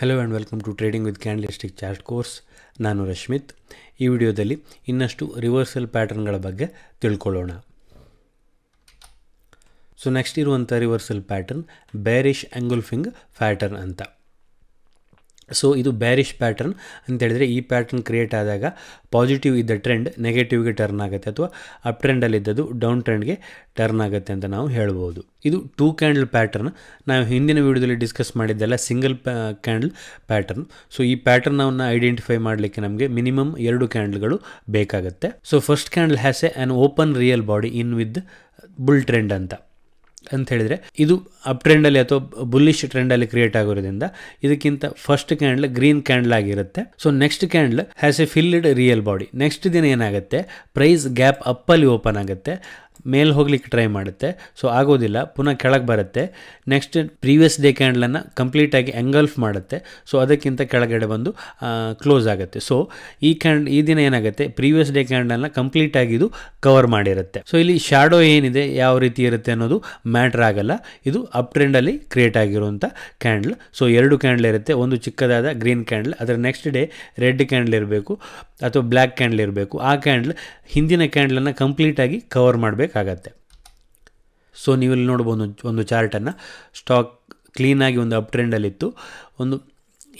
hello and welcome to trading with candlestick chart course ನಾನು ರಶ್ಮಿತ್ ಈ ವಿಡಿಯೋದಲ್ಲಿ ಇನ್ನಷ್ಟು ರಿವರ್ಸಲ್ ಪ್ಯಾಟರ್ನ್ಗಳ ಬಗ್ಗೆ ತಿಳ್ಕೊಳ್ಳೋಣ ಸೊ ನೆಕ್ಸ್ಟ್ ಇರುವಂಥ reversal pattern bearish engulfing pattern ಅಂತ ಸೊ ಇದು ಬ್ಯಾರಿಶ್ ಪ್ಯಾಟರ್ನ್ ಅಂತ ಹೇಳಿದರೆ ಈ ಪ್ಯಾಟರ್ನ್ ಕ್ರಿಯೇಟ್ ಆದಾಗ ಪಾಸಿಟಿವ್ ಇದ್ದ ಟ್ರೆಂಡ್ ನೆಗೆಟಿವ್ಗೆ ಟರ್ನ್ ಆಗುತ್ತೆ ಅಥವಾ ಅಪ್ ಟ್ರೆಂಡಲ್ಲಿದ್ದದ್ದು ಡೌನ್ ಟ್ರೆಂಡ್ಗೆ ಟರ್ನ್ ಆಗುತ್ತೆ ಅಂತ ನಾವು ಹೇಳ್ಬೋದು ಇದು ಟೂ ಕ್ಯಾಂಡಲ್ ಪ್ಯಾಟರ್ನ್ ನಾವು ಹಿಂದಿನ ವೀಡಿಯೋದಲ್ಲಿ ಡಿಸ್ಕಸ್ ಮಾಡಿದ್ದೆಲ್ಲ ಸಿಂಗಲ್ ಕ್ಯಾಂಡಲ್ ಪ್ಯಾಟರ್ನ್ ಸೊ ಈ ಪ್ಯಾಟರ್ನವನ್ನು ಐಡೆಂಟಿಫೈ ಮಾಡಲಿಕ್ಕೆ ನಮಗೆ ಮಿನಿಮಮ್ ಎರಡು ಕ್ಯಾಂಡಲ್ಗಳು ಬೇಕಾಗುತ್ತೆ so first candle has a an open real body in with bull trend ಅಂತ ಅಂತ ಹೇಳಿದರೆ ಇದು ಅಪ್ ಟ್ರೆಂಡಲ್ಲಿ ಅಥವಾ ಬುಲ್ಲಿಶ್ ಟ್ರೆಂಡಲ್ಲಿ ಕ್ರಿಯೇಟ್ ಆಗೋದ್ರಿಂದ ಇದಕ್ಕಿಂತ ಫಸ್ಟ್ ಕ್ಯಾಂಡ್ಲ್ ಗ್ರೀನ್ ಕ್ಯಾಂಡ್ಲ್ ಆಗಿರುತ್ತೆ so next candle has a filled real body next ದಿನ ಏನಾಗುತ್ತೆ ಪ್ರೈಸ್ ಗ್ಯಾಪ್ ಅಪ್ಪಲ್ಲಿ ಓಪನ್ ಆಗುತ್ತೆ ಮೇಲೆ ಹೋಗ್ಲಿಕ್ಕೆ ಟ್ರೈ ಮಾಡುತ್ತೆ ಸೊ ಆಗೋದಿಲ್ಲ ಪುನಃ ಕೆಳಗೆ ಬರುತ್ತೆ ನೆಕ್ಸ್ಟ್ ಪ್ರೀವಿಯಸ್ ಡೇ ಕ್ಯಾಂಡ್ಲನ್ನು ಕಂಪ್ಲೀಟಾಗಿ ಎಂಗಲ್ಫ್ ಮಾಡುತ್ತೆ ಸೊ ಅದಕ್ಕಿಂತ ಕೆಳಗಡೆ ಬಂದು ಕ್ಲೋಸ್ ಆಗುತ್ತೆ ಸೊ ಈ ಕ್ಯಾಂಡ್ ಈ ದಿನ ಏನಾಗುತ್ತೆ ಪ್ರೀವಿಯಸ್ ಡೇ ಕ್ಯಾಂಡ್ಲನ್ನು ಕಂಪ್ಲೀಟಾಗಿ ಇದು ಕವರ್ ಮಾಡಿರುತ್ತೆ ಸೊ ಇಲ್ಲಿ ಶ್ಯಾಡೋ ಏನಿದೆ ಯಾವ ರೀತಿ ಇರುತ್ತೆ ಅನ್ನೋದು ಮ್ಯಾಟ್ರ್ ಆಗಲ್ಲ ಇದು ಅಪ್ ಟ್ರೆಂಡಲ್ಲಿ ಕ್ರಿಯೇಟ್ ಆಗಿರುವಂಥ ಕ್ಯಾಂಡ್ಲ್ ಸೊ ಎರಡು ಕ್ಯಾಂಡ್ಲ್ ಇರುತ್ತೆ ಒಂದು ಚಿಕ್ಕದಾದ ಗ್ರೀನ್ ಕ್ಯಾಂಡ್ಲ್ ಅದರ ನೆಕ್ಸ್ಟ್ ಡೇ ರೆಡ್ ಕ್ಯಾಂಡ್ಲ್ ಇರಬೇಕು ಅಥವಾ ಬ್ಲ್ಯಾಕ್ ಕ್ಯಾಂಡ್ಲ್ ಇರಬೇಕು ಆ ಕ್ಯಾಂಡ್ಲ್ ಹಿಂದಿನ ಕ್ಯಾಂಡ್ಲನ್ನು ಕಂಪ್ಲೀಟಾಗಿ ಕವರ್ ಮಾಡಬೇಕು ಮಾಡಬೇಕಾಗತ್ತೆ ಸೊ ನೀವು ಇಲ್ಲಿ ನೋಡ್ಬೋದು ಒಂದು ಚಾರ್ಟನ್ನು ಸ್ಟಾಕ್ ಕ್ಲೀನಾಗಿ ಒಂದು ಅಪ್ ಟ್ರೆಂಡಲ್ಲಿತ್ತು ಒಂದು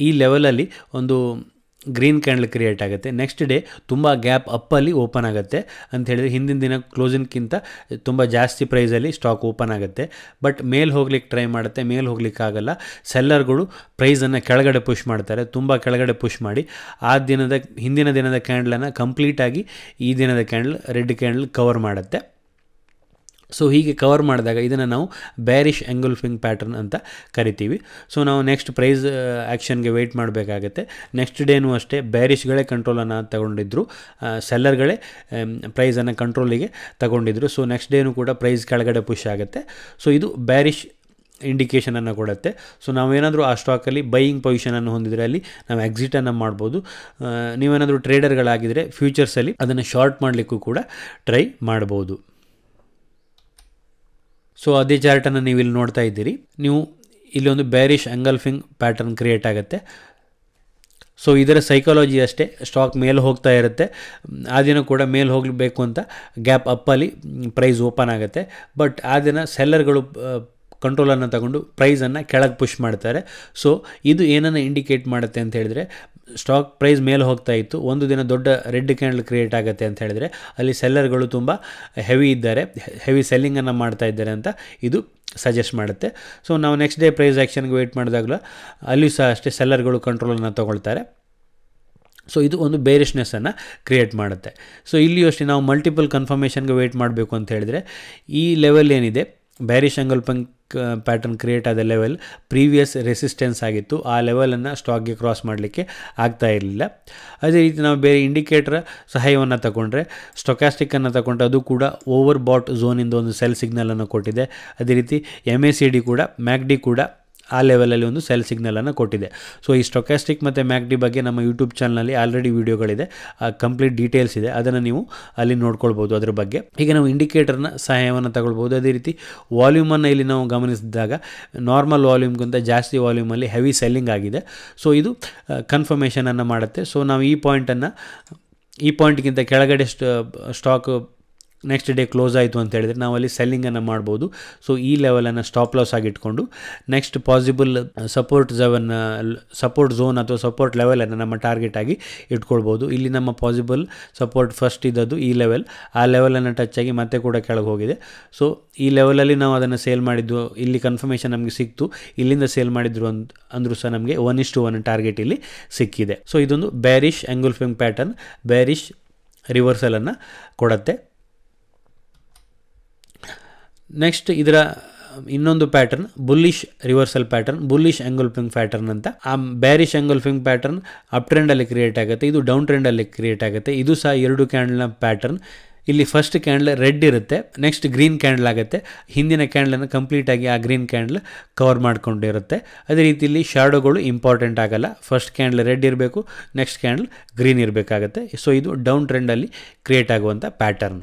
ಈ ಲೆವೆಲಲ್ಲಿ ಒಂದು ಗ್ರೀನ್ ಕ್ಯಾಂಡಲ್ ಕ್ರಿಯೇಟ್ ಆಗುತ್ತೆ ನೆಕ್ಸ್ಟ್ ಡೇ ತುಂಬ ಗ್ಯಾಪ್ ಅಪ್ಪಲ್ಲಿ ಓಪನ್ ಆಗುತ್ತೆ ಅಂತ ಹೇಳಿದರೆ ಹಿಂದಿನ ದಿನ ಕ್ಲೋಸಿನ್ಗಿಂತ ತುಂಬ ಜಾಸ್ತಿ ಪ್ರೈಸಲ್ಲಿ ಸ್ಟಾಕ್ ಓಪನ್ ಆಗುತ್ತೆ ಬಟ್ ಮೇಲೆ ಹೋಗ್ಲಿಕ್ಕೆ ಟ್ರೈ ಮಾಡುತ್ತೆ ಮೇಲೆ ಹೋಗ್ಲಿಕ್ಕಾಗಲ್ಲ ಸೆಲ್ಲರ್ಗಳು ಪ್ರೈಸನ್ನು ಕೆಳಗಡೆ ಪುಷ್ ಮಾಡ್ತಾರೆ ತುಂಬ ಕೆಳಗಡೆ ಪುಷ್ ಮಾಡಿ ಆ ದಿನದ ಹಿಂದಿನ ದಿನದ ಕ್ಯಾಂಡ್ಲನ್ನು ಕಂಪ್ಲೀಟಾಗಿ ಈ ದಿನದ ಕ್ಯಾಂಡ್ಲ್ ರೆಡ್ ಕ್ಯಾಂಡ್ಲ್ ಕವರ್ ಮಾಡುತ್ತೆ ಸೊ ಹೀಗೆ ಕವರ್ ಮಾಡಿದಾಗ ಇದನ್ನು ನಾವು ಬ್ಯಾರಿಷ್ ಎಂಗಲ್ಫಿಂಗ್ ಪ್ಯಾಟರ್ನ್ ಅಂತ ಕರಿತೀವಿ ಸೊ ನಾವು ನೆಕ್ಸ್ಟ್ ಪ್ರೈಸ್ ಆ್ಯಕ್ಷನ್ಗೆ ವೆಯ್ಟ್ ಮಾಡಬೇಕಾಗತ್ತೆ ನೆಕ್ಸ್ಟ್ ಡೇನೂ ಅಷ್ಟೇ ಬ್ಯಾರಿಷ್ಗಳೇ ಕಂಟ್ರೋಲನ್ನು ತಗೊಂಡಿದ್ರು ಸೆಲ್ಲರ್ಗಳೇ ಪ್ರೈಸನ್ನು ಕಂಟ್ರೋಲಿಗೆ ತಗೊಂಡಿದ್ರು ಸೊ ನೆಕ್ಸ್ಟ್ ಡೇನೂ ಕೂಡ ಪ್ರೈಸ್ ಕೆಳಗಡೆ ಪುಷ್ ಆಗುತ್ತೆ ಸೊ ಇದು ಬ್ಯಾರಿಷ್ ಇಂಡಿಕೇಷನನ್ನು ಕೊಡುತ್ತೆ ಸೊ ನಾವೇನಾದರೂ ಆ ಸ್ಟಾಕಲ್ಲಿ ಬೈಯಿಂಗ್ ಪೊಸಿಷನನ್ನು ಹೊಂದಿದರೆ ಅಲ್ಲಿ ನಾವು ಎಕ್ಸಿಟನ್ನು ಮಾಡ್ಬೋದು uh, ನೀವೇನಾದರೂ ಟ್ರೇಡರ್ಗಳಾಗಿದ್ದರೆ ಫ್ಯೂಚರ್ಸಲ್ಲಿ ಅದನ್ನು ಶಾರ್ಟ್ ಮಾಡಲಿಕ್ಕೂ ಕೂಡ ಟ್ರೈ ಮಾಡ್ಬೋದು ಸೊ ಅದೇ ಚಾರ್ಟನ್ನು ನೀವು ಇಲ್ಲಿ ನೋಡ್ತಾ ಇದ್ದೀರಿ ನೀವು ಇಲ್ಲಿ ಒಂದು ಬ್ಯಾರಿಶ್ ಎಂಗಲ್ಫಿಂಗ್ ಪ್ಯಾಟರ್ನ್ ಕ್ರಿಯೇಟ್ ಆಗುತ್ತೆ ಸೊ ಇದರ ಸೈಕಾಲಜಿ ಅಷ್ಟೇ ಸ್ಟಾಕ್ ಮೇಲೆ ಹೋಗ್ತಾ ಇರುತ್ತೆ ಆ ದಿನ ಕೂಡ ಮೇಲೆ ಹೋಗಬೇಕು ಅಂತ ಗ್ಯಾಪ್ ಅಪ್ಪಲ್ಲಿ ಪ್ರೈಸ್ ಓಪನ್ ಆಗುತ್ತೆ ಬಟ್ ಆ ದಿನ ಸೆಲ್ಲರ್ಗಳು ಕಂಟ್ರೋಲನ್ನು ತಗೊಂಡು ಪ್ರೈಸನ್ನು ಕೆಳಗೆ ಪುಷ್ ಮಾಡ್ತಾರೆ ಸೊ ಇದು ಏನನ್ನು ಇಂಡಿಕೇಟ್ ಮಾಡುತ್ತೆ ಅಂತ ಹೇಳಿದ್ರೆ ಸ್ಟಾಕ್ ಪ್ರೈಸ್ ಮೇಲೆ ಹೋಗ್ತಾ ಇತ್ತು ಒಂದು ದಿನ ದೊಡ್ಡ ರೆಡ್ ಕ್ಯಾಂಡಲ್ ಕ್ರಿಯೇಟ್ ಆಗುತ್ತೆ ಅಂತ ಹೇಳಿದರೆ ಅಲ್ಲಿ ಸೆಲ್ಲರ್ಗಳು ತುಂಬ ಹೆವಿ ಇದ್ದಾರೆ ಹೆವಿ ಸೆಲ್ಲಿಂಗನ್ನು ಮಾಡ್ತಾ ಇದ್ದಾರೆ ಅಂತ ಇದು ಸಜೆಸ್ಟ್ ಮಾಡುತ್ತೆ ಸೊ ನಾವು ನೆಕ್ಸ್ಟ್ ಡೇ ಪ್ರೈಸ್ ಆ್ಯಕ್ಷನ್ಗೆ ವೆಯ್ಟ್ ಮಾಡಿದಾಗಲೂ ಅಲ್ಲಿಯೂ ಸಹ ಅಷ್ಟೇ ಸೆಲ್ಲರ್ಗಳು ಕಂಟ್ರೋಲನ್ನು ತೊಗೊಳ್ತಾರೆ ಸೊ ಇದು ಒಂದು ಬೇರಿಷ್ನೆಸ್ಸನ್ನು ಕ್ರಿಯೇಟ್ ಮಾಡುತ್ತೆ ಸೊ ಇಲ್ಲಿಯೂ ಅಷ್ಟೇ ನಾವು ಮಲ್ಟಿಪಲ್ ಕನ್ಫರ್ಮೇಷನ್ಗೆ ವೆಯ್ಟ್ ಮಾಡಬೇಕು ಅಂತ ಹೇಳಿದರೆ ಈ ಲೆವೆಲ್ ಏನಿದೆ bearish engulfing pattern create ಆದ ಲೆವೆಲ್ ಪ್ರೀವಿಯಸ್ ರೆಸಿಸ್ಟೆನ್ಸ್ ಆಗಿತ್ತು ಆ ಲೆವೆಲನ್ನು ಸ್ಟಾಕ್ಗೆ ಕ್ರಾಸ್ ಮಾಡಲಿಕ್ಕೆ ಆಗ್ತಾ ಇರಲಿಲ್ಲ ಅದೇ ರೀತಿ ನಾವು ಬೇರೆ ಇಂಡಿಕೇಟರ್ ಸಹಾಯವನ್ನು ತಗೊಂಡ್ರೆ ಸ್ಟೊಕ್ಯಾಸ್ಟಿಕ್ಕನ್ನು ತಗೊಂಡ್ರೆ ಅದು ಕೂಡ ಓವರ್ ಬಾಟ್ ಝೋನಿಂದ ಒಂದು ಸೆಲ್ ಸಿಗ್ನಲನ್ನು ಕೊಟ್ಟಿದೆ ಅದೇ ರೀತಿ ಎಮ್ ಎ ಸಿ ಡಿ ಕೂಡ ಮ್ಯಾಕ್ ಕೂಡ ಆ ಲೆವೆಲಲ್ಲಿ ಒಂದು ಸೆಲ್ ಸಿಗ್ನಲನ್ನು ಕೊಟ್ಟಿದೆ ಸೊ ಈ ಸ್ಟೊಕ್ಯಾಸ್ಟಿಕ್ ಮತ್ತು ಮ್ಯಾಕ್ಡಿ ಬಗ್ಗೆ ನಮ್ಮ ಯೂಟ್ಯೂಬ್ ಚಾನಲಲ್ಲಿ ಆಲ್ರೆಡಿ ವೀಡಿಯೋಗಳಿದೆ ಕಂಪ್ಲೀಟ್ ಡೀಟೇಲ್ಸ್ ಇದೆ ಅದನ್ನು ನೀವು ಅಲ್ಲಿ ನೋಡ್ಕೊಳ್ಬೋದು ಅದರ ಬಗ್ಗೆ ಈಗ ನಾವು ಇಂಡಿಕೇಟರ್ನ ಸಹಾಯವನ್ನು ತಗೊಳ್ಬೋದು ಅದೇ ರೀತಿ ವಾಲ್ಯೂಮನ್ನು ಇಲ್ಲಿ ನಾವು ಗಮನಿಸಿದಾಗ ನಾರ್ಮಲ್ ವಾಲ್ಯೂಮ್ಗಿಂತ ಜಾಸ್ತಿ ವಾಲ್ಯೂಮಲ್ಲಿ ಹೆವಿ ಸೆಲ್ಲಿಂಗ್ ಆಗಿದೆ ಸೊ ಇದು ಕನ್ಫರ್ಮೇಷನನ್ನು ಮಾಡುತ್ತೆ ಸೊ ನಾವು ಈ ಪಾಯಿಂಟನ್ನು ಈ ಪಾಯಿಂಟ್ಗಿಂತ ಕೆಳಗಡೆ ಸ್ಟಾಕ್ ನೆಕ್ಸ್ಟ್ ಡೇ ಕ್ಲೋಸ್ ಆಯಿತು ಅಂತ ಹೇಳಿದರೆ ಅಲ್ಲಿ ಸೆಲ್ಲಿಂಗನ್ನು ಮಾಡ್ಬೋದು ಸೊ ಈ ಲೆವೆಲನ್ನು ಸ್ಟಾಪ್ ಲಾಸ್ ಆಗಿಟ್ಕೊಂಡು ನೆಕ್ಸ್ಟ್ ಪಾಸಿಬಲ್ ಸಪೋರ್ಟ್ ಝವನ್ನ ಸಪೋರ್ಟ್ ಝೋನ್ ಅಥವಾ ಸಪೋರ್ಟ್ ಲೆವೆಲನ್ನು ನಮ್ಮ ಟಾರ್ಗೆಟ್ ಆಗಿ ಇಟ್ಕೊಳ್ಬೋದು ಇಲ್ಲಿ ನಮ್ಮ ಪಾಸಿಬಲ್ ಸಪೋರ್ಟ್ ಫಸ್ಟ್ ಇದ್ದದ್ದು ಈ ಲೆವೆಲ್ ಆ ಲೆವೆಲನ್ನು ಟಚ್ ಆಗಿ ಮತ್ತೆ ಕೂಡ ಕೆಳಗೆ ಹೋಗಿದೆ ಸೊ ಈ ಲೆವೆಲಲ್ಲಿ ನಾವು ಅದನ್ನು ಸೇಲ್ ಮಾಡಿದ್ದು ಇಲ್ಲಿ ಕನ್ಫರ್ಮೇಷನ್ ನಮಗೆ ಸಿಕ್ತು ಇಲ್ಲಿಂದ ಸೇಲ್ ಮಾಡಿದ್ರು ಅಂತ ಅಂದರೂ ಸಹ ನಮಗೆ ಒನ್ ಇಷ್ಟು ಒನ್ ಟಾರ್ಗೆಟ್ ಇಲ್ಲಿ ಸಿಕ್ಕಿದೆ ಸೊ ಇದೊಂದು ಬ್ಯಾರಿಶ್ ಆ್ಯಂಗುಲ್ ಫಿಂಗ್ ಪ್ಯಾಟರ್ನ್ ಬ್ಯಾರಿಶ್ ರಿವರ್ಸಲನ್ನು ಕೊಡತ್ತೆ ನೆಕ್ಸ್ಟ್ ಇದರ ಇನ್ನೊಂದು pattern bullish reversal pattern bullish engulfing pattern ಅಂತ ಆ ಬ್ಯಾರಿಶ್ ಎಂಗಲ್ಫಿಂಗ್ ಪ್ಯಾಟರ್ನ್ ಅಪ್ ಟ್ರೆಂಡಲ್ಲಿ ಕ್ರಿಯೇಟ್ ಆಗುತ್ತೆ ಇದು ಡೌನ್ ಟ್ರೆಂಡಲ್ಲಿ ಕ್ರಿಯೇಟ್ ಆಗುತ್ತೆ ಇದು ಸಹ ಎರಡು ಕ್ಯಾಂಡಲ್ನ ಪ್ಯಾಟರ್ನ್ ಇಲ್ಲಿ ಫಸ್ಟ್ ಕ್ಯಾಂಡ್ಲ್ ರೆಡ್ ಇರುತ್ತೆ ನೆಕ್ಸ್ಟ್ ಗ್ರೀನ್ ಕ್ಯಾಂಡ್ಲ್ ಆಗುತ್ತೆ ಹಿಂದಿನ ಕ್ಯಾಂಡ್ಲನ್ನು ಕಂಪ್ಲೀಟಾಗಿ ಆ ಗ್ರೀನ್ ಕ್ಯಾಂಡ್ಲ್ ಕವರ್ ಮಾಡಿಕೊಂಡಿರುತ್ತೆ ಅದೇ ರೀತಿಯಲ್ಲಿ ಶಾಡೋಗಳು ಇಂಪಾರ್ಟೆಂಟ್ ಆಗಲ್ಲ ಫಸ್ಟ್ ಕ್ಯಾಂಡ್ಲ್ ರೆಡ್ ಇರಬೇಕು ನೆಕ್ಸ್ಟ್ ಕ್ಯಾಂಡ್ಲ್ ಗ್ರೀನ್ ಇರಬೇಕಾಗತ್ತೆ ಸೊ ಇದು ಡೌನ್ ಟ್ರೆಂಡಲ್ಲಿ ಕ್ರಿಯೇಟ್ ಆಗುವಂಥ ಪ್ಯಾಟರ್ನ್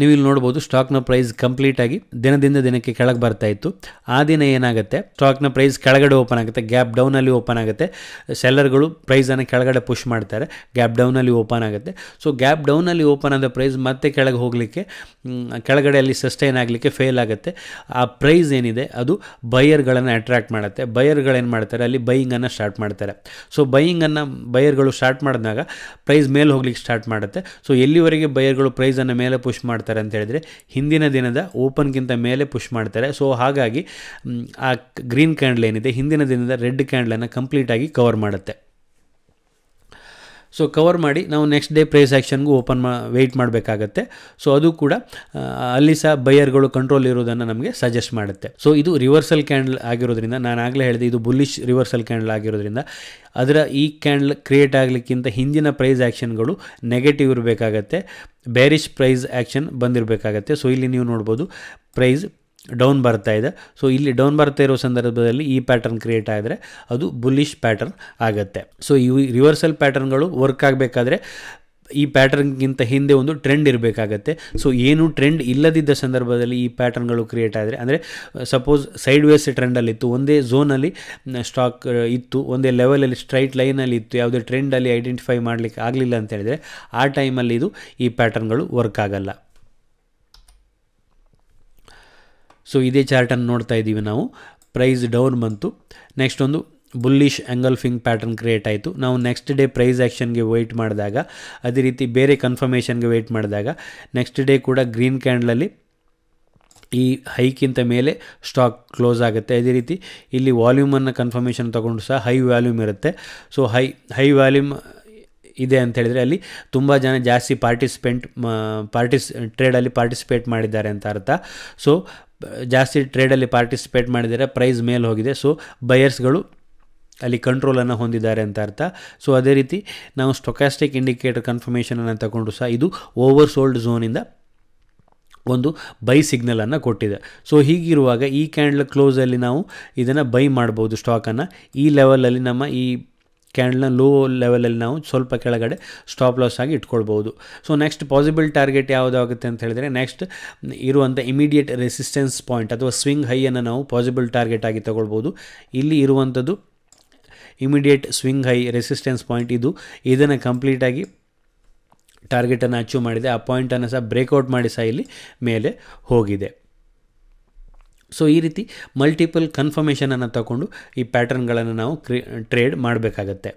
ನೀವು ಇಲ್ಲಿ ನೋಡ್ಬೋದು ಸ್ಟಾಕ್ನ ಪ್ರೈಸ್ ಕಂಪ್ಲೀಟ್ ಆಗಿ ದಿನದಿಂದ ದಿನಕ್ಕೆ ಕೆಳಗೆ ಬರ್ತಾ ಇತ್ತು ಆ ದಿನ ಏನಾಗುತ್ತೆ ಸ್ಟಾಕ್ನ ಪ್ರೈಸ್ ಕೆಳಗಡೆ ಓಪನ್ ಆಗುತ್ತೆ ಗ್ಯಾಪ್ ಡೌನಲ್ಲಿ ಓಪನ್ ಆಗುತ್ತೆ ಸೆಲ್ಲರ್ಗಳು ಪ್ರೈಸನ್ನು ಕೆಳಗಡೆ ಪುಷ್ ಮಾಡ್ತಾರೆ ಗ್ಯಾಪ್ ಡೌನಲ್ಲಿ ಓಪನ್ ಆಗುತ್ತೆ ಸೊ ಗ್ಯಾಪ್ ಡೌನಲ್ಲಿ ಓಪನ್ ಆದ ಪ್ರೈಸ್ ಮತ್ತೆ ಕೆಳಗೆ ಹೋಗಲಿಕ್ಕೆ ಕೆಳಗಡೆ ಅಲ್ಲಿ ಸಸ್ಟೈನ್ ಆಗಲಿಕ್ಕೆ ಫೇಲ್ ಆಗುತ್ತೆ ಆ ಪ್ರೈಸ್ ಏನಿದೆ ಅದು ಬೈಯರ್ಗಳನ್ನು ಅಟ್ರಾಕ್ಟ್ ಮಾಡುತ್ತೆ ಬೈಯರ್ಗಳೇನು ಮಾಡ್ತಾರೆ ಅಲ್ಲಿ ಬೈಯಿಂಗನ್ನು ಸ್ಟಾರ್ಟ್ ಮಾಡ್ತಾರೆ ಸೊ ಬೈಯಿಂಗನ್ನು ಬೈಯರ್ಗಳು ಸ್ಟಾರ್ಟ್ ಮಾಡಿದಾಗ ಪ್ರೈಸ್ ಮೇಲೆ ಹೋಗ್ಲಿಕ್ಕೆ ಸ್ಟಾರ್ಟ್ ಮಾಡುತ್ತೆ ಸೊ ಎಲ್ಲಿವರೆಗೆ ಬೈಯರ್ಗಳು ಪ್ರೈಸನ್ನು ಮೇಲೆ ಪುಷ್ ಮಾಡ್ತಾರೆ ಮಾಡ್ತಾರೆ ಅಂತ ಹೇಳಿದರೆ ಹಿಂದಿನ ದಿನದ ಓಪನ್ಗಿಂತ ಮೇಲೆ ಪುಷ್ ಮಾಡ್ತಾರೆ ಸೊ ಹಾಗಾಗಿ ಆ ಗ್ರೀನ್ ಕ್ಯಾಂಡ್ಲ್ ಏನಿದೆ ಹಿಂದಿನ ದಿನದ ರೆಡ್ ಕ್ಯಾಂಡ್ಲನ್ನು ಕಂಪ್ಲೀಟಾಗಿ ಕವರ್ ಮಾಡುತ್ತೆ ಸೊ ಕವರ್ ಮಾಡಿ ನಾವು ನೆಕ್ಸ್ಟ್ ಡೇ ಪ್ರೈಸ್ ಆ್ಯಕ್ಷನ್ಗೂ ಓಪನ್ ಮಾ ವೆಯ್ಟ್ ಮಾಡಬೇಕಾಗತ್ತೆ ಸೊ ಅದು ಕೂಡ ಅಲ್ಲಿ ಸಹ ಬೈಯರ್ಗಳು ಕಂಟ್ರೋಲ್ ಇರೋದನ್ನು ನಮಗೆ ಸಜೆಸ್ಟ್ ಮಾಡುತ್ತೆ ಸೊ ಇದು ರಿವರ್ಸಲ್ ಕ್ಯಾಂಡಲ್ ಆಗಿರೋದ್ರಿಂದ ನಾನು ಆಗಲೇ ಹೇಳಿದೆ ಇದು ಬುಲ್ಲಿಶ್ ರಿವರ್ಸಲ್ ಕ್ಯಾಂಡಲ್ ಆಗಿರೋದ್ರಿಂದ ಅದರ ಈ ಕ್ಯಾಂಡಲ್ ಕ್ರಿಯೇಟ್ ಆಗಲಿಕ್ಕಿಂತ ಹಿಂದಿನ ಪ್ರೈಸ್ ಆ್ಯಕ್ಷನ್ಗಳು ನೆಗೆಟಿವ್ ಇರಬೇಕಾಗತ್ತೆ ಬ್ಯಾರಿಶ್ ಪ್ರೈಸ್ ಆ್ಯಕ್ಷನ್ ಬಂದಿರಬೇಕಾಗತ್ತೆ ಸೊ ಇಲ್ಲಿ ನೀವು ನೋಡ್ಬೋದು ಪ್ರೈಸ್ ಡೌನ್ ಬರ್ತಾ ಇದೆ ಸೊ ಇಲ್ಲಿ ಡೌನ್ ಬರ್ತಾ ಇರೋ ಸಂದರ್ಭದಲ್ಲಿ ಈ ಪ್ಯಾಟರ್ನ್ ಕ್ರಿಯೇಟ್ ಆದರೆ ಅದು ಬುಲಿಶ್ ಪ್ಯಾಟರ್ನ್ ಆಗುತ್ತೆ ಸೊ ಇವು ರಿವರ್ಸಲ್ ಪ್ಯಾಟರ್ನ್ಗಳು ವರ್ಕ್ ಆಗಬೇಕಾದ್ರೆ ಈ ಪ್ಯಾಟರ್ನ್ಗಿಂತ ಹಿಂದೆ ಒಂದು ಟ್ರೆಂಡ್ ಇರಬೇಕಾಗತ್ತೆ ಸೊ ಏನು ಟ್ರೆಂಡ್ ಇಲ್ಲದಿದ್ದ ಸಂದರ್ಭದಲ್ಲಿ ಈ ಪ್ಯಾಟರ್ನ್ಗಳು ಕ್ರಿಯೇಟ್ ಆದರೆ ಅಂದರೆ ಸಪೋಸ್ ಸೈಡ್ ವೇಸ್ ಟ್ರೆಂಡಲ್ಲಿತ್ತು ಒಂದೇ ಝೋನಲ್ಲಿ ಸ್ಟಾಕ್ ಇತ್ತು ಒಂದೇ ಲೆವೆಲಲ್ಲಿ ಸ್ಟ್ರೈಟ್ ಲೈನಲ್ಲಿ ಇತ್ತು ಯಾವುದೇ ಟ್ರೆಂಡಲ್ಲಿ ಐಡೆಂಟಿಫೈ ಮಾಡಲಿಕ್ಕೆ ಆಗಲಿಲ್ಲ ಅಂತ ಹೇಳಿದರೆ ಆ ಟೈಮಲ್ಲಿ ಇದು ಈ ಪ್ಯಾಟರ್ನ್ಗಳು ವರ್ಕ್ ಆಗಲ್ಲ ಸೊ ಇದೇ ಚಾರ್ಟನ್ನು ನೋಡ್ತಾ ಇದ್ದೀವಿ ನಾವು ಪ್ರೈಸ್ ಡೌನ್ ಬಂತು ನೆಕ್ಸ್ಟ್ ಒಂದು ಬುಲ್ಲಿಶ್ ಎಂಗಲ್ಫಿಂಗ್ ಪ್ಯಾಟರ್ನ್ ಕ್ರಿಯೇಟ್ ಆಯಿತು ನಾವು ನೆಕ್ಸ್ಟ್ ಡೇ ಪ್ರೈಸ್ ಆ್ಯಕ್ಷನ್ಗೆ ವೆಯ್ಟ್ ಮಾಡಿದಾಗ ಅದೇ ರೀತಿ ಬೇರೆ ಕನ್ಫರ್ಮೇಷನ್ಗೆ ವೆಯ್ಟ್ ಮಾಡಿದಾಗ ನೆಕ್ಸ್ಟ್ ಡೇ ಕೂಡ ಗ್ರೀನ್ ಕ್ಯಾಂಡ್ಲಲ್ಲಿ ಈ ಹೈಕ್ಕಿಂತ ಮೇಲೆ ಸ್ಟಾಕ್ ಕ್ಲೋಸ್ ಆಗುತ್ತೆ ಅದೇ ರೀತಿ ಇಲ್ಲಿ ವಾಲ್ಯೂಮನ್ನು ಕನ್ಫರ್ಮೇಷನ್ ತೊಗೊಂಡು ಸಹ ಹೈ ವ್ಯಾಲ್ಯೂಮ್ ಇರುತ್ತೆ ಸೊ ಹೈ ಹೈ ವ್ಯಾಲ್ಯೂಮ್ ಇದೆ ಅಂತ ಹೇಳಿದರೆ ಅಲ್ಲಿ ತುಂಬ ಜನ ಜಾಸ್ತಿ ಪಾರ್ಟಿಸಿಪೆಂಟ್ ಪಾರ್ಟಿಸ್ ಟ್ರೇಡಲ್ಲಿ ಪಾರ್ಟಿಸಿಪೇಟ್ ಮಾಡಿದ್ದಾರೆ ಅಂತ ಅರ್ಥ ಸೊ ಜಾಸ್ತಿ ಟ್ರೇಡಲ್ಲಿ ಪಾರ್ಟಿಸಿಪೇಟ್ ಮಾಡಿದರೆ ಪ್ರೈಸ್ ಮೇಲೆ ಹೋಗಿದೆ ಸೊ ಬಯರ್ಸ್ಗಳು ಅಲ್ಲಿ ಕಂಟ್ರೋಲನ್ನು ಹೊಂದಿದ್ದಾರೆ ಅಂತ ಅರ್ಥ ಸೊ ಅದೇ ರೀತಿ ನಾವು ಸ್ಟೊಕ್ಯಾಸ್ಟಿಕ್ ಇಂಡಿಕೇಟರ್ ಕನ್ಫರ್ಮೇಷನನ್ನು ತಗೊಂಡು ಸಹ ಇದು ಓವರ್ ಸೋಲ್ಡ್ ಝೋನಿಂದ ಒಂದು ಬೈ ಸಿಗ್ನಲನ್ನು ಕೊಟ್ಟಿದೆ ಸೊ ಹೀಗಿರುವಾಗ ಈ ಕ್ಯಾಂಡ್ಲ್ ಕ್ಲೋಸಲ್ಲಿ ನಾವು ಇದನ್ನು ಬೈ ಮಾಡ್ಬೋದು ಸ್ಟಾಕನ್ನು ಈ ಲೆವೆಲಲ್ಲಿ ನಮ್ಮ ಈ ಕ್ಯಾಂಡಲ್ನ ಲೋ ಲೆವೆಲಲ್ಲಿ ನಾವು ಸ್ವಲ್ಪ ಕೆಳಗಡೆ ಸ್ಟಾಪ್ ಲಾಸ್ ಆಗಿ ಇಟ್ಕೊಳ್ಬೋದು ಸೊ ನೆಕ್ಸ್ಟ್ ಪಾಸಿಬಲ್ ಟಾರ್ಗೆಟ್ ಯಾವುದಾಗುತ್ತೆ ಅಂತ ಹೇಳಿದರೆ ನೆಕ್ಸ್ಟ್ ಇರುವಂಥ ಇಮಿಡಿಯೇಟ್ ರೆಸಿಸ್ಟೆನ್ಸ್ ಪಾಯಿಂಟ್ ಅಥವಾ ಸ್ವಿಂಗ್ ಹೈಯನ್ನು ನಾವು ಪಾಸಿಬಲ್ ಟಾರ್ಗೆಟ್ ಆಗಿ ತಗೊಳ್ಬೋದು ಇಲ್ಲಿ ಇರುವಂಥದ್ದು immediate swing high resistance point ಇದು ಇದನ್ನು ಕಂಪ್ಲೀಟಾಗಿ ಟಾರ್ಗೆಟನ್ನು ಅಚೀವ್ ಮಾಡಿದೆ ಆ ಪಾಯಿಂಟನ್ನು ಸಹ ಬ್ರೇಕ್ಔಟ್ ಮಾಡಿ ಸಹ ಇಲ್ಲಿ ಮೇಲೆ ಹೋಗಿದೆ ಸೊ ಈ ರೀತಿ ಮಲ್ಟಿಪಲ್ ಕನ್ಫರ್ಮೇಷನನ್ನು ತಗೊಂಡು ಈ ಪ್ಯಾಟರ್ನ್ಗಳನ್ನು ನಾವು ಕ್ರಿ ಟ್ರೇಡ್ ಮಾಡಬೇಕಾಗತ್ತೆ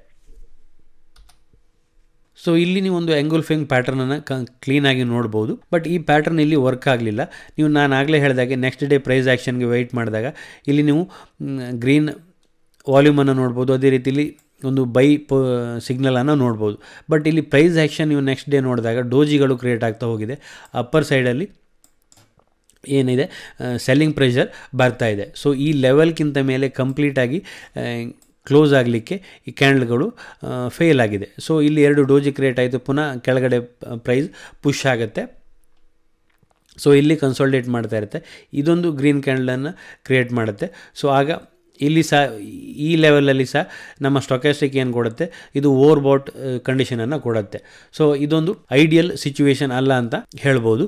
ಸೊ ಇಲ್ಲಿ ನೀವು ಒಂದು ಫಿಂಗ್ ಪ್ಯಾಟರ್ನನ್ನು ಕ ಕ್ಲೀನಾಗಿ ನೋಡ್ಬೋದು ಬಟ್ ಈ ಪ್ಯಾಟರ್ನ್ ಇಲ್ಲಿ ವರ್ಕ್ ಆಗಲಿಲ್ಲ ನೀವು ನಾನು ಆಗಲೇ ಹೇಳಿದಾಗೆ ನೆಕ್ಸ್ಟ್ ಡೇ ಪ್ರೈಸ್ ಆ್ಯಕ್ಷನ್ಗೆ ವೆಯ್ಟ್ ಮಾಡಿದಾಗ ಇಲ್ಲಿ ನೀವು ಗ್ರೀನ್ ವಾಲ್ಯೂಮನ್ನು ನೋಡ್ಬೋದು ಅದೇ ರೀತಿಲಿ ಒಂದು ಬೈ ಪ ಸಿಗ್ನಲನ್ನು ನೋಡ್ಬೋದು ಬಟ್ ಇಲ್ಲಿ ಪ್ರೈಸ್ ಆ್ಯಕ್ಷನ್ ನೀವು ನೆಕ್ಸ್ಟ್ ಡೇ ನೋಡಿದಾಗ ಡೋಜಿಗಳು ಕ್ರಿಯೇಟ್ ಆಗ್ತಾ ಹೋಗಿದೆ ಅಪ್ಪರ್ ಸೈಡಲ್ಲಿ ಏನಿದೆ ಸೆಲ್ಲಿಂಗ್ ಪ್ರೆಷರ್ ಬರ್ತಾ ಇದೆ ಸೊ ಈ ಲೆವೆಲ್ಗಿಂತ ಮೇಲೆ ಕಂಪ್ಲೀಟಾಗಿ ಕ್ಲೋಸ್ ಆಗಲಿಕ್ಕೆ ಈ ಕ್ಯಾಂಡಲ್ಗಳು ಫೇಲ್ ಆಗಿದೆ ಸೊ ಇಲ್ಲಿ ಎರಡು ಡೋಜಿ ಕ್ರಿಯೇಟ್ ಆಯಿತು ಪುನಃ ಕೆಳಗಡೆ ಪ್ರೈಸ್ ಪುಷ್ ಆಗುತ್ತೆ ಸೊ ಇಲ್ಲಿ ಕನ್ಸಾಲ್ಡೇಟ್ ಮಾಡ್ತಾ ಇರುತ್ತೆ ಇದೊಂದು ಗ್ರೀನ್ ಕ್ಯಾಂಡಲನ್ನು ಕ್ರಿಯೇಟ್ ಮಾಡುತ್ತೆ ಸೊ ಆಗ ಇಲ್ಲಿ ಸಹ ಈ ಲೆವೆಲಲ್ಲಿ ಸಹ ನಮ್ಮ ಸ್ಟೊಕ್ಯಾಸ್ಟಿಕ್ ಏನು ಕೊಡುತ್ತೆ ಇದು ಓವರ್ ಬಾಟ್ ಕಂಡೀಷನನ್ನು ಕೊಡುತ್ತೆ ಸೊ ಇದೊಂದು ಐಡಿಯಲ್ ಸಿಚುವೇಶನ್ ಅಲ್ಲ ಅಂತ ಹೇಳ್ಬೋದು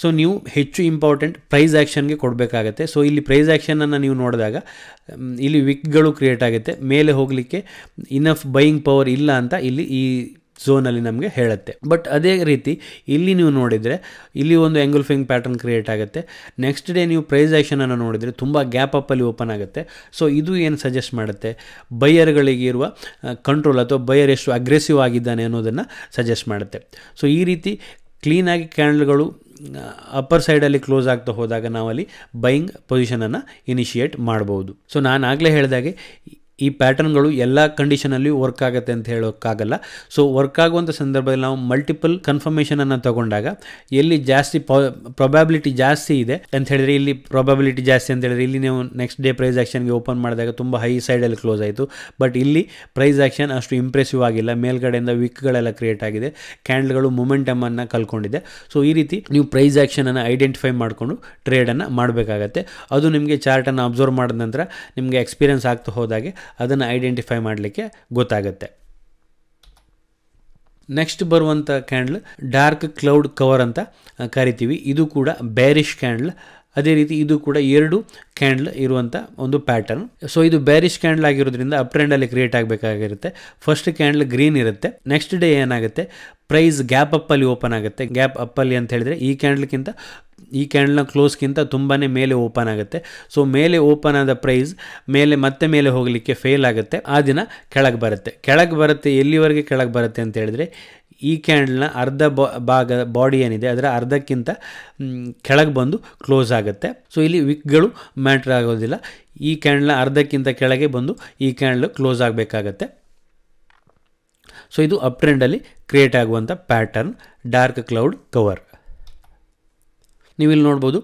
ಸೊ ನೀವು ಹೆಚ್ಚು ಇಂಪಾರ್ಟೆಂಟ್ ಪ್ರೈಸ್ ಆ್ಯಕ್ಷನ್ಗೆ ಕೊಡಬೇಕಾಗತ್ತೆ ಸೊ ಇಲ್ಲಿ ಪ್ರೈಸ್ ಆ್ಯಕ್ಷನನ್ನು ನೀವು ನೋಡಿದಾಗ ಇಲ್ಲಿ ವಿಕ್ಗಳು ಕ್ರಿಯೇಟ್ ಆಗುತ್ತೆ ಮೇಲೆ ಹೋಗಲಿಕ್ಕೆ ಇನಫ್ ಬೈಯಿಂಗ್ ಪವರ್ ಇಲ್ಲ ಅಂತ ಇಲ್ಲಿ ಈ ಝೋನಲ್ಲಿ ನಮಗೆ ಹೇಳುತ್ತೆ ಬಟ್ ಅದೇ ರೀತಿ ಇಲ್ಲಿ ನೀವು ನೋಡಿದರೆ ಇಲ್ಲಿ ಒಂದು ಎಂಗಲ್ಫಿಂಗ್ ಪ್ಯಾಟರ್ನ್ ಕ್ರಿಯೇಟ್ ಆಗುತ್ತೆ ನೆಕ್ಸ್ಟ್ ಡೇ ನೀವು ಪ್ರೈಸ್ ಆ್ಯಕ್ಷನನ್ನು ನೋಡಿದರೆ ತುಂಬ ಗ್ಯಾಪ್ ಅಪ್ಪಲ್ಲಿ ಓಪನ್ ಆಗುತ್ತೆ ಸೊ ಇದು ಏನು ಸಜೆಸ್ಟ್ ಮಾಡುತ್ತೆ ಬೈಯರ್ಗಳಿಗೆ ಇರುವ ಕಂಟ್ರೋಲ್ ಅಥವಾ ಬೈಯರ್ ಎಷ್ಟು ಅಗ್ರೆಸಿವ್ ಆಗಿದ್ದಾನೆ ಅನ್ನೋದನ್ನು ಸಜೆಸ್ಟ್ ಮಾಡುತ್ತೆ ಸೊ ಈ ರೀತಿ ಕ್ಲೀನಾಗಿ ಕ್ಯಾಂಡಲ್ಗಳು ಅಪ್ಪರ್ ಸೈಡಲ್ಲಿ ಕ್ಲೋಸ್ ಆಗ್ತಾ ಹೋದಾಗ ನಾವಲ್ಲಿ ಬೈಯಿಂಗ್ ಪೊಸಿಷನನ್ನು ಇನಿಷಿಯೇಟ್ ಮಾಡ್ಬೋದು ಸೊ ನಾನು ಆಗಲೇ ಹೇಳಿದಾಗೆ ಈ ಪ್ಯಾಟರ್ನ್ಗಳು ಎಲ್ಲ ಕಂಡೀಷನಲ್ಲಿ ವರ್ಕ್ ಆಗುತ್ತೆ ಅಂತ ಹೇಳೋಕ್ಕಾಗಲ್ಲ ಸೊ ವರ್ಕ್ ಆಗುವಂಥ ಸಂದರ್ಭದಲ್ಲಿ ನಾವು ಮಲ್ಟಿಪಲ್ ಕನ್ಫರ್ಮೇಷನನ್ನು ತಗೊಂಡಾಗ ಎಲ್ಲಿ ಜಾಸ್ತಿ ಪ್ರೊಬ್ಯಾಬಿಲಿಟಿ ಜಾಸ್ತಿ ಇದೆ ಅಂತ ಹೇಳಿದ್ರೆ ಇಲ್ಲಿ ಪ್ರೊಬ್ಯಾಬಿಲಿಟಿ ಜಾಸ್ತಿ ಅಂತ ಹೇಳಿದ್ರೆ ಇಲ್ಲಿ ನೀವು ನೆಕ್ಸ್ಟ್ ಡೇ ಪ್ರೈಸ್ ಆ್ಯಕ್ಷನ್ಗೆ ಓಪನ್ ಮಾಡಿದಾಗ ತುಂಬ ಹೈ ಸೈಡಲ್ಲಿ ಕ್ಲೋಸ್ ಆಯಿತು ಬಟ್ ಇಲ್ಲಿ ಪ್ರೈಸ್ ಆ್ಯಕ್ಷನ್ ಅಷ್ಟು ಇಂಪ್ರೆಸಿವ್ ಆಗಿಲ್ಲ ಮೇಲ್ಗಡೆಯಿಂದ ವಿಕ್ಗಳೆಲ್ಲ ಕ್ರಿಯೇಟ್ ಆಗಿದೆ ಕ್ಯಾಂಡ್ಲ್ಗಳು ಮೊಮೆಂಟಮನ್ನು ಕಲ್ಕೊಂಡಿದೆ ಸೊ ಈ ರೀತಿ ನೀವು ಪ್ರೈಸ್ ಆ್ಯಕ್ಷನನ್ನು ಐಡೆಂಟಿಫೈ ಮಾಡಿಕೊಂಡು ಟ್ರೇಡನ್ನು ಮಾಡಬೇಕಾಗತ್ತೆ ಅದು ನಿಮಗೆ ಚಾರ್ಟನ್ನು ಅಬ್ಸರ್ವ್ ಮಾಡಿದ ನಂತರ ನಿಮಗೆ ಎಕ್ಸ್ಪೀರಿಯನ್ಸ್ ಆಗ್ತಾ ಹೋದಾಗೆ ಅದನ್ನು ಐಡೆಂಟಿಫೈ ಮಾಡಲಿಕ್ಕೆ ಗೊತ್ತಾಗುತ್ತೆ ನೆಕ್ಸ್ಟ್ ಬರುವಂಥ ಕ್ಯಾಂಡ್ಲ್ ಡಾರ್ಕ್ ಕ್ಲೌಡ್ ಕವರ್ ಅಂತ ಕರಿತೀವಿ ಇದು ಕೂಡ ಬ್ಯಾರಿಷ್ ಕ್ಯಾಂಡ್ಲ್ ಅದೇ ರೀತಿ ಇದು ಕೂಡ ಎರಡು ಕ್ಯಾಂಡ್ಲ್ ಇರುವಂಥ ಒಂದು ಪ್ಯಾಟರ್ನ್ ಸೊ ಇದು ಬ್ಯಾರಿಶ್ ಕ್ಯಾಂಡ್ಲ್ ಆಗಿರೋದ್ರಿಂದ ಅಪ್ ಟ್ರೆಂಡಲ್ಲಿ ಕ್ರಿಯೇಟ್ ಆಗಬೇಕಾಗಿರುತ್ತೆ ಫಸ್ಟ್ ಕ್ಯಾಂಡ್ಲ್ ಗ್ರೀನ್ ಇರುತ್ತೆ ನೆಕ್ಸ್ಟ್ ಡೇ ಏನಾಗುತ್ತೆ ಪ್ರೈಸ್ ಗ್ಯಾಪ್ ಅಪ್ಪಲ್ಲಿ ಓಪನ್ ಆಗುತ್ತೆ ಗ್ಯಾಪ್ ಅಪ್ಪಲ್ಲಿ ಅಂತ ಹೇಳಿದರೆ ಈ ಕ್ಯಾಂಡ್ಲ್ಗಿಂತ ಈ ಕ್ಯಾಂಡಲ್ನ ಕ್ಲೋಸ್ಗಿಂತ ತುಂಬಾ ಮೇಲೆ ಓಪನ್ ಆಗುತ್ತೆ ಸೊ ಮೇಲೆ ಓಪನ್ ಆದ ಪ್ರೈಸ್ ಮೇಲೆ ಮತ್ತೆ ಮೇಲೆ ಹೋಗಲಿಕ್ಕೆ ಫೇಲ್ ಆಗುತ್ತೆ ಆ ದಿನ ಕೆಳಗೆ ಬರುತ್ತೆ ಕೆಳಗೆ ಬರುತ್ತೆ ಎಲ್ಲಿವರೆಗೆ ಕೆಳಗೆ ಬರುತ್ತೆ ಅಂತ ಹೇಳಿದರೆ ಈ ಕ್ಯಾಂಡಲ್ನ ಅರ್ಧ ಭಾಗ ಬಾಡಿ ಏನಿದೆ ಅದರ ಅರ್ಧಕ್ಕಿಂತ ಕೆಳಗೆ ಬಂದು ಕ್ಲೋಸ್ ಆಗುತ್ತೆ ಸೊ ಇಲ್ಲಿ ವಿಕ್ಗಳು ಮ್ಯಾಟ್ರ್ ಆಗೋದಿಲ್ಲ ಈ ಕ್ಯಾಂಡಲ್ನ ಅರ್ಧಕ್ಕಿಂತ ಕೆಳಗೆ ಬಂದು ಈ ಕ್ಯಾಂಡಲ್ ಕ್ಲೋಸ್ ಆಗಬೇಕಾಗತ್ತೆ ಸೊ ಇದು ಅಪ್ ಟ್ರೆಂಡಲ್ಲಿ ಕ್ರಿಯೇಟ್ ಆಗುವಂಥ ಪ್ಯಾಟರ್ನ್ ಡಾರ್ಕ್ ಕ್ಲೌಡ್ ಕವರ್ ನೀವು ಇಲ್ಲಿ ನೋಡ್ಬೋದು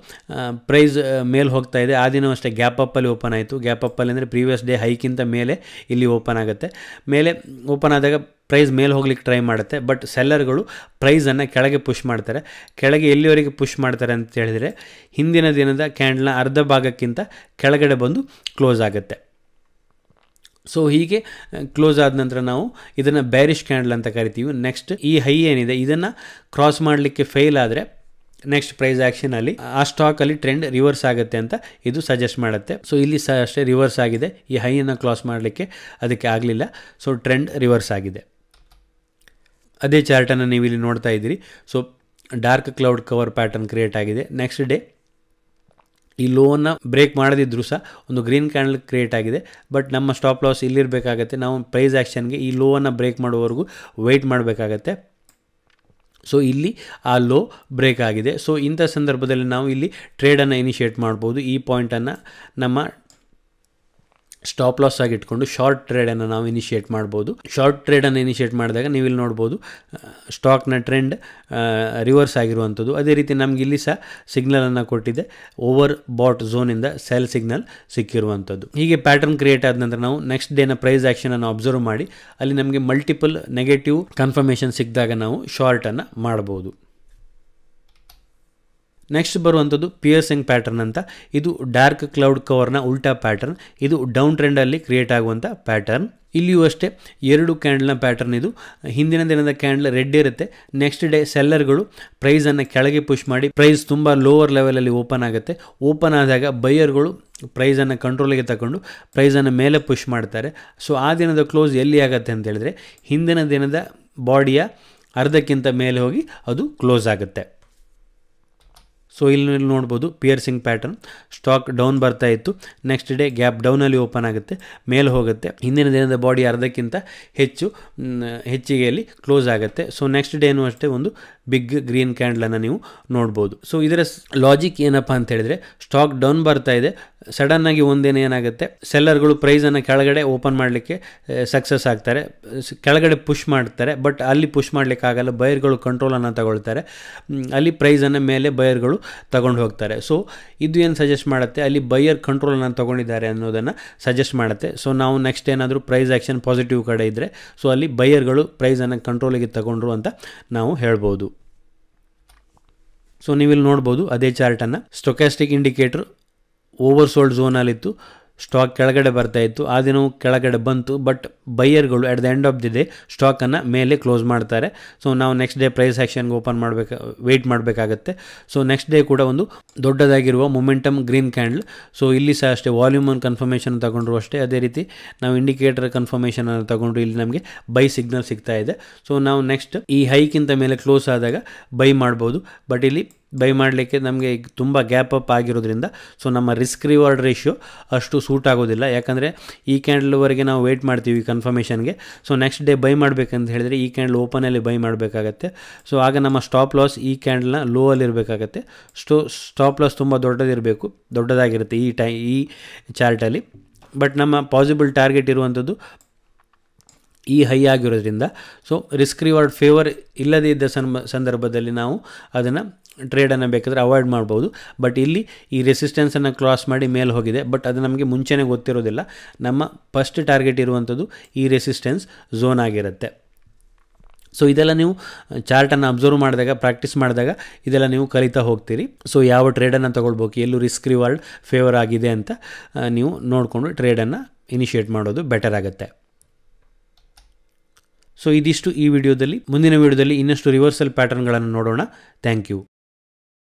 ಪ್ರೈಸ್ ಮೇಲೆ ಹೋಗ್ತಾ ಇದೆ ಆ ದಿನವಷ್ಟೇ ಅಷ್ಟೇ ಗ್ಯಾಪ್ ಅಪ್ಪಲ್ಲಿ ಓಪನ್ ಆಯಿತು ಗ್ಯಾಪ್ ಅಪ್ಪಲ್ಲಿ ಅಂದರೆ ಪ್ರೀವಿಯಸ್ ಡೇ ಹೈಕಿಂತ ಮೇಲೆ ಇಲ್ಲಿ ಓಪನ್ ಆಗುತ್ತೆ ಮೇಲೆ ಓಪನ್ ಆದಾಗ ಪ್ರೈಸ್ ಮೇಲೆ ಹೋಗ್ಲಿಕ್ಕೆ ಟ್ರೈ ಮಾಡುತ್ತೆ ಬಟ್ ಸೆಲ್ಲರ್ಗಳು ಪ್ರೈಸನ್ನು ಕೆಳಗೆ ಪುಷ್ ಮಾಡ್ತಾರೆ ಕೆಳಗೆ ಎಲ್ಲಿವರೆಗೆ ಪುಷ್ ಮಾಡ್ತಾರೆ ಅಂತ ಹೇಳಿದರೆ ಹಿಂದಿನ ದಿನದ ಕ್ಯಾಂಡ್ಲ್ನ ಅರ್ಧ ಭಾಗಕ್ಕಿಂತ ಕೆಳಗಡೆ ಬಂದು ಕ್ಲೋಸ್ ಆಗುತ್ತೆ ಸೊ ಹೀಗೆ ಕ್ಲೋಸ್ ಆದ ನಂತರ ನಾವು ಇದನ್ನು ಬ್ಯಾರಿಷ್ ಕ್ಯಾಂಡಲ್ ಅಂತ ಕರಿತೀವಿ ನೆಕ್ಸ್ಟ್ ಈ ಹೈ ಏನಿದೆ ಇದನ್ನು ಕ್ರಾಸ್ ಮಾಡಲಿಕ್ಕೆ ಫೇಲ್ ಆದರೆ ನೆಕ್ಸ್ಟ್ ಪ್ರೈಸ್ ಅಲ್ಲಿ ಆ ಸ್ಟಾಕಲ್ಲಿ ಟ್ರೆಂಡ್ ರಿವರ್ಸ್ ಆಗುತ್ತೆ ಅಂತ ಇದು ಸಜೆಸ್ಟ್ ಮಾಡುತ್ತೆ ಸೊ ಇಲ್ಲಿ ಸಹ ಅಷ್ಟೇ ರಿವರ್ಸ್ ಆಗಿದೆ ಈ ಹೈಯನ್ನು ಕ್ಲಾಸ್ ಮಾಡಲಿಕ್ಕೆ ಅದಕ್ಕೆ ಆಗಲಿಲ್ಲ ಸೊ ಟ್ರೆಂಡ್ ರಿವರ್ಸ್ ಆಗಿದೆ ಅದೇ ಚಾರ್ಟನ್ನು ನೀವು ಇಲ್ಲಿ ನೋಡ್ತಾ ಇದ್ದೀರಿ so dark cloud cover pattern create ಆಗಿದೆ ನೆಕ್ಸ್ಟ್ ಡೇ ಈ ಲೋನ್ನ ಬ್ರೇಕ್ ಮಾಡದಿದ್ದರೂ ಸಹ ಒಂದು ಗ್ರೀನ್ ಕ್ಯಾಂಡಲ್ ಕ್ರಿಯೇಟ್ ಆಗಿದೆ ಬಟ್ ನಮ್ಮ ಸ್ಟಾಪ್ ಲಾಸ್ ಇಲ್ಲಿರಬೇಕಾಗತ್ತೆ ನಾವು ಪ್ರೈಸ್ ಆ್ಯಕ್ಷನ್ಗೆ ಈ ಲೋವನ್ನು ಬ್ರೇಕ್ ಮಾಡುವವರೆಗೂ ವೆಯ್ಟ್ ಮಾಡಬೇಕಾಗತ್ತೆ ಸೊ ಇಲ್ಲಿ ಆ ಲೋ ಬ್ರೇಕ್ ಆಗಿದೆ ಸೊ ಇಂಥ ಸಂದರ್ಭದಲ್ಲಿ ನಾವು ಇಲ್ಲಿ ಟ್ರೇಡನ್ನು ಇನಿಷಿಯೇಟ್ ಮಾಡ್ಬೋದು ಈ ಪಾಯಿಂಟನ್ನು ನಮ್ಮ ಸ್ಟಾಪ್ ಲಾಸ್ ಆಗಿ ಇಟ್ಕೊಂಡು ಶಾರ್ಟ್ ಟ್ರೇಡನ್ನು ನಾವು ಇನಿಷಿಯೇಟ್ ಮಾಡ್ಬೋದು ಶಾರ್ಟ್ ಟ್ರೇಡನ್ನು ಇನಿಷಿಯೇಟ್ ಮಾಡಿದಾಗ ನೀವು ಇಲ್ಲಿ ನೋಡ್ಬೋದು ಸ್ಟಾಕ್ನ ಟ್ರೆಂಡ್ ರಿವರ್ಸ್ ಆಗಿರುವಂಥದ್ದು ಅದೇ ರೀತಿ ನಮಗೆ ಇಲ್ಲಿ ಸಹ ಸಿಗ್ನಲನ್ನು ಕೊಟ್ಟಿದೆ ಓವರ್ ಬಾಟ್ ಝೋನಿಂದ ಸೆಲ್ ಸಿಗ್ನಲ್ ಸಿಕ್ಕಿರುವಂಥದ್ದು ಹೀಗೆ ಪ್ಯಾಟರ್ನ್ ಕ್ರಿಯೇಟ್ ಆದ ನಂತರ ನಾವು ನೆಕ್ಸ್ಟ್ ಡೇನ ಪ್ರೈಸ್ ಆ್ಯಕ್ಷನನ್ನು ಅಬ್ಸರ್ವ್ ಮಾಡಿ ಅಲ್ಲಿ ನಮಗೆ ಮಲ್ಟಿಪಲ್ ನೆಗೆಟಿವ್ ಕನ್ಫರ್ಮೇಷನ್ ಸಿಕ್ಕಿದಾಗ ನಾವು ಶಾರ್ಟನ್ನು ಮಾಡ್ಬೋದು ನೆಕ್ಸ್ಟ್ ಬರುವಂಥದ್ದು ಪಿಯರ್ಸಿಂಗ್ ಪ್ಯಾಟರ್ನ್ ಅಂತ ಇದು ಡಾರ್ಕ್ ಕ್ಲೌಡ್ ಕವರ್ನ ಉಲ್ಟಾ ಪ್ಯಾಟರ್ನ್ ಇದು ಡೌನ್ ಟ್ರೆಂಡಲ್ಲಿ ಕ್ರಿಯೇಟ್ ಆಗುವಂಥ ಪ್ಯಾಟರ್ನ್ ಇಲ್ಲಿಯೂ ಅಷ್ಟೇ ಎರಡು ಕ್ಯಾಂಡಲ್ನ ಪ್ಯಾಟರ್ನ್ ಇದು ಹಿಂದಿನ ದಿನದ ಕ್ಯಾಂಡಲ್ ರೆಡ್ ಇರುತ್ತೆ ನೆಕ್ಸ್ಟ್ ಡೇ ಸೆಲ್ಲರ್ಗಳು ಪ್ರೈಸನ್ನು ಕೆಳಗೆ ಪುಷ್ ಮಾಡಿ ಪ್ರೈಸ್ ತುಂಬ ಲೋವರ್ ಲೆವೆಲಲ್ಲಿ ಓಪನ್ ಆಗುತ್ತೆ ಓಪನ್ ಆದಾಗ ಬೈಯರ್ಗಳು ಪ್ರೈಸನ್ನು ಕಂಟ್ರೋಲಿಗೆ ತಗೊಂಡು ಪ್ರೈಸನ್ನು ಮೇಲೆ ಪುಷ್ ಮಾಡ್ತಾರೆ ಸೊ ಆ ದಿನದ ಕ್ಲೋಸ್ ಎಲ್ಲಿ ಆಗುತ್ತೆ ಅಂತ ಹೇಳಿದ್ರೆ ಹಿಂದಿನ ದಿನದ ಬಾಡಿಯ ಅರ್ಧಕ್ಕಿಂತ ಮೇಲೆ ಹೋಗಿ ಅದು ಕ್ಲೋಸ್ ಆಗುತ್ತೆ ಸೊ ಇಲ್ಲಿ ನೋಡ್ಬೋದು ಪಿಯರ್ಸಿಂಗ್ ಪ್ಯಾಟರ್ನ್ ಸ್ಟಾಕ್ ಡೌನ್ ಬರ್ತಾ ಇತ್ತು ನೆಕ್ಸ್ಟ್ ಡೇ ಗ್ಯಾಪ್ ಡೌನಲ್ಲಿ ಓಪನ್ ಆಗುತ್ತೆ ಮೇಲೆ ಹೋಗುತ್ತೆ ಹಿಂದಿನ ದಿನದ ಬಾಡಿ ಅರ್ಧಕ್ಕಿಂತ ಹೆಚ್ಚು ಹೆಚ್ಚಿಗೆಯಲ್ಲಿ ಕ್ಲೋಸ್ ಆಗುತ್ತೆ ಸೊ ನೆಕ್ಸ್ಟ್ ಡೇನೂ ಅಷ್ಟೇ ಒಂದು ಬಿಗ್ ಗ್ರೀನ್ ಕ್ಯಾಂಡ್ಲನ್ನು ನೀವು ನೋಡ್ಬೋದು ಸೊ ಇದರ ಲಾಜಿಕ್ ಏನಪ್ಪ ಅಂತ ಹೇಳಿದ್ರೆ ಸ್ಟಾಕ್ ಡೌನ್ ಬರ್ತಾ ಇದೆ ಸಡನ್ನಾಗಿ ಒಂದೇನು ಏನಾಗುತ್ತೆ ಸೆಲ್ಲರ್ಗಳು ಪ್ರೈಸನ್ನು ಕೆಳಗಡೆ ಓಪನ್ ಮಾಡಲಿಕ್ಕೆ ಸಕ್ಸಸ್ ಆಗ್ತಾರೆ ಕೆಳಗಡೆ ಪುಷ್ ಮಾಡ್ತಾರೆ ಬಟ್ ಅಲ್ಲಿ ಪುಷ್ ಮಾಡಲಿಕ್ಕಾಗಲ್ಲ ಬೈರ್ಗಳು ಕಂಟ್ರೋಲನ್ನು ತಗೊಳ್ತಾರೆ ಅಲ್ಲಿ ಪ್ರೈಸನ್ನು ಮೇಲೆ ಬೈರ್ಗಳು ತಗೊಂಡು ಹೋಗ್ತಾರೆ ಸೊ ಇದು ಏನು ಸಜೆಸ್ಟ್ ಮಾಡುತ್ತೆ ಅಲ್ಲಿ ಬೈಯರ್ ಕಂಟ್ರೋಲನ್ನು ತಗೊಂಡಿದ್ದಾರೆ ಅನ್ನೋದನ್ನು ಸಜೆಸ್ಟ್ ಮಾಡುತ್ತೆ ಸೊ ನಾವು ನೆಕ್ಸ್ಟ್ ಏನಾದರೂ ಪ್ರೈಸ್ ಆ್ಯಕ್ಷನ್ ಪಾಸಿಟಿವ್ ಕಡೆ ಇದ್ದರೆ ಸೊ ಅಲ್ಲಿ ಬೈಯರ್ಗಳು ಪ್ರೈಸನ್ನು ಕಂಟ್ರೋಲಿಗೆ ತಗೊಂಡ್ರು ಅಂತ ನಾವು ಹೇಳ್ಬೋದು ಸೊ ನೀವಿಲ್ಲಿ ನೋಡ್ಬೋದು ಅದೇ ಚಾರ್ಟನ್ನು ಸ್ಟೊಕ್ಯಾಸ್ಟಿಕ್ ಇಂಡಿಕೇಟರ್ ಓವರ್ಸೋಲ್ಡ್ ಝೋನಲ್ಲಿತ್ತು ಸ್ಟಾಕ್ ಕೆಳಗಡೆ ಇತ್ತು ಆ ದಿನವೂ ಕೆಳಗಡೆ ಬಂತು ಬಟ್ ಬೈಯರ್ಗಳು at the end of the day ಸ್ಟಾಕನ್ನು ಮೇಲೆ ಕ್ಲೋಸ್ ಮಾಡ್ತಾರೆ ಸೊ ನಾವು ನೆಕ್ಸ್ಟ್ ಡೇ ಪ್ರೈಸ್ ಆ್ಯಕ್ಷನ್ಗೆ ಓಪನ್ ಮಾಡಬೇಕು ವೆಯ್ಟ್ ಮಾಡಬೇಕಾಗತ್ತೆ ಸೊ ನೆಕ್ಸ್ಟ್ ಡೇ ಕೂಡ ಒಂದು ದೊಡ್ಡದಾಗಿರುವ ಮೊಮೆಂಟಮ್ ಗ್ರೀನ್ ಕ್ಯಾಂಡಲ್ ಸೊ ಇಲ್ಲಿ ಸಹ ಅಷ್ಟೇ ವಾಲ್ಯೂಮ್ ಒಂದು ಕನ್ಫರ್ಮೇಷನ್ ತಗೊಂಡ್ರು ಅಷ್ಟೇ ಅದೇ ರೀತಿ ನಾವು ಇಂಡಿಕೇಟರ್ ಕನ್ಫರ್ಮೇಷನನ್ನು ತಗೊಂಡ್ರು ಇಲ್ಲಿ ನಮಗೆ ಬೈ ಸಿಗ್ನಲ್ ಸಿಗ್ತಾ ಇದೆ ಸೊ ನಾವು ನೆಕ್ಸ್ಟ್ ಈ ಹೈಕಿಂತ ಮೇಲೆ ಕ್ಲೋಸ್ ಆದಾಗ ಬೈ ಮಾಡ್ಬೋದು ಬಟ್ ಇಲ್ಲಿ ಬೈ ಮಾಡಲಿಕ್ಕೆ ನಮಗೆ ತುಂಬ ಗ್ಯಾಪ್ ಅಪ್ ಆಗಿರೋದ್ರಿಂದ ಸೊ ನಮ್ಮ ರಿಸ್ಕ್ ರಿವಾರ್ಡ್ ರೇಷಿಯೋ ಅಷ್ಟು ಸೂಟ್ ಆಗೋದಿಲ್ಲ ಯಾಕಂದರೆ ಈ ಕ್ಯಾಂಡಲ್ವರೆಗೆ ನಾವು ವೆಯ್ಟ್ ಮಾಡ್ತೀವಿ ಕನ್ಫರ್ಮೇಷನ್ಗೆ ಸೊ ನೆಕ್ಸ್ಟ್ ಡೇ ಬೈ ಮಾಡಬೇಕಂತ ಹೇಳಿದರೆ ಈ ಕ್ಯಾಂಡಲ್ ಓಪನಲ್ಲಿ ಬೈ ಮಾಡಬೇಕಾಗತ್ತೆ ಸೊ ಆಗ ನಮ್ಮ ಸ್ಟಾಪ್ ಲಾಸ್ ಈ ಕ್ಯಾಂಡಲ್ನ ಲೋ ಅಲ್ಲಿ ಇರಬೇಕಾಗತ್ತೆ ಸ್ಟೋ ಸ್ಟಾಪ್ ಲಾಸ್ ತುಂಬ ದೊಡ್ಡದಿರಬೇಕು ದೊಡ್ಡದಾಗಿರುತ್ತೆ ಈ ಟೈ ಈ ಚಾರ್ಟಲ್ಲಿ ಬಟ್ ನಮ್ಮ ಪಾಸಿಬಲ್ ಟಾರ್ಗೆಟ್ ಇರುವಂಥದ್ದು ಈ ಹೈ ಆಗಿರೋದ್ರಿಂದ ಸೊ ರಿಸ್ಕ್ ರಿವಾರ್ಡ್ ಫೇವರ್ ಇಲ್ಲದೇ ಇದ್ದ ಸನ್ ಸಂದರ್ಭದಲ್ಲಿ ನಾವು ಅದನ್ನು ಟ್ರೇಡನ್ನು ಬೇಕಾದರೆ ಅವಾಯ್ಡ್ ಮಾಡ್ಬೋದು ಬಟ್ ಇಲ್ಲಿ ಈ ರೆಸಿಸ್ಟೆನ್ಸನ್ನು ಕ್ರಾಸ್ ಮಾಡಿ ಮೇಲೆ ಹೋಗಿದೆ ಬಟ್ ಅದು ನಮಗೆ ಮುಂಚೆನೇ ಗೊತ್ತಿರೋದಿಲ್ಲ ನಮ್ಮ ಫಸ್ಟ್ ಟಾರ್ಗೆಟ್ ಇರುವಂಥದ್ದು ಈ ರೆಸಿಸ್ಟೆನ್ಸ್ ಝೋನ್ ಆಗಿರುತ್ತೆ ಸೊ ಇದೆಲ್ಲ ನೀವು ಚಾರ್ಟನ್ನು ಅಬ್ಸರ್ವ್ ಮಾಡಿದಾಗ ಪ್ರಾಕ್ಟೀಸ್ ಮಾಡಿದಾಗ ಇದೆಲ್ಲ ನೀವು ಕಲಿತಾ ಹೋಗ್ತೀರಿ ಸೊ ಯಾವ ಟ್ರೇಡನ್ನು ತೊಗೊಳ್ಬೇಕು ಎಲ್ಲೂ ರಿಸ್ಕ್ ರಿವಾರ್ಡ್ ಫೇವರ್ ಆಗಿದೆ ಅಂತ ನೀವು ನೋಡಿಕೊಂಡು ಟ್ರೇಡನ್ನು ಇನಿಷಿಯೇಟ್ ಮಾಡೋದು ಬೆಟರ್ ಆಗುತ್ತೆ ಸೊ ಇದಿಷ್ಟು ಈ ವಿಡಿಯೋದಲ್ಲಿ ಮುಂದಿನ ವಿಡಿಯೋದಲ್ಲಿ ಇನ್ನಷ್ಟು ರಿವರ್ಸಲ್ ಪ್ಯಾಟರ್ನ್ಗಳನ್ನು ನೋಡೋಣ ಥ್ಯಾಂಕ್ ಯು